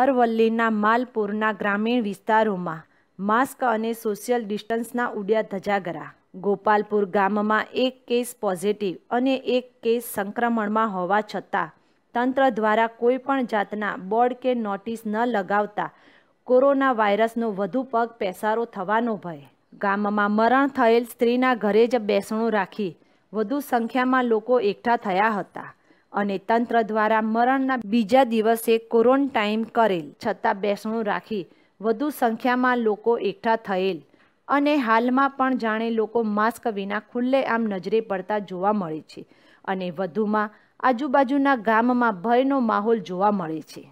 અરવલ્લીના માલપુરના ગ્રામીણ વિસ્તારોમાં માસ્ક અને સોશિયલ ડિસ્ટન્સના ઉડ્યા ધજાગરા ગોપાલપુર ગામમાં એક કેસ પોઝિટિવ અને એક કેસ સંક્રમણમાં હોવા છતાં તંત્ર દ્વારા કોઈપણ જાતના બોર્ડ કે નોટિસ ન લગાવતા કોરોના વાયરસનો વધુ પગ પેસારો થવાનો ભય ગામમાં મરણ થયેલ સ્ત્રીના ઘરે જ બેસણું રાખી વધુ સંખ્યામાં લોકો એકઠા થયા હતા અને તંત્ર દ્વારા મરણના બીજા દિવસે ક્વોરન્ટાઇન કરેલ છતાં બેસણું રાખી વધુ સંખ્યામાં લોકો એકઠા થયેલ અને હાલમાં પણ જાણે લોકો માસ્ક વિના ખુલ્લે આમ નજરે પડતા જોવા મળે છે અને વધુમાં આજુબાજુના ગામમાં ભયનો માહોલ જોવા મળે છે